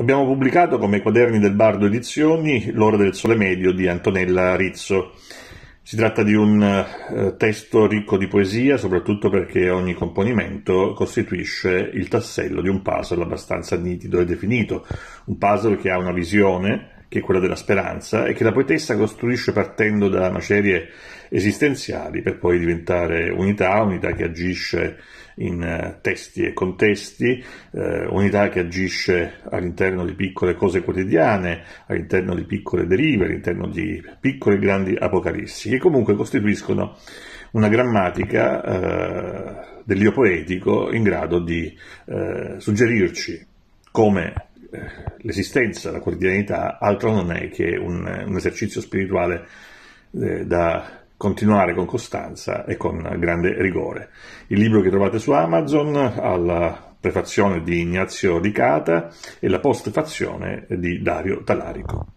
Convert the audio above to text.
Abbiamo pubblicato come Quaderni del Bardo Edizioni L'ora del sole medio di Antonella Rizzo. Si tratta di un eh, testo ricco di poesia, soprattutto perché ogni componimento costituisce il tassello di un puzzle abbastanza nitido e definito, un puzzle che ha una visione, che è quella della speranza, e che la poetessa costruisce partendo da macerie esistenziali per poi diventare unità, unità che agisce in eh, testi e contesti, eh, unità che agisce all'interno di piccole cose quotidiane, all'interno di piccole derive, all'interno di piccole e grandi apocalissi, che comunque costituiscono una grammatica eh, dell'io poetico in grado di eh, suggerirci come eh, l'esistenza, la quotidianità, altro non è che un, un esercizio spirituale eh, da continuare con costanza e con grande rigore. Il libro che trovate su Amazon alla prefazione di Ignazio Ricata e la postfazione di Dario Talarico.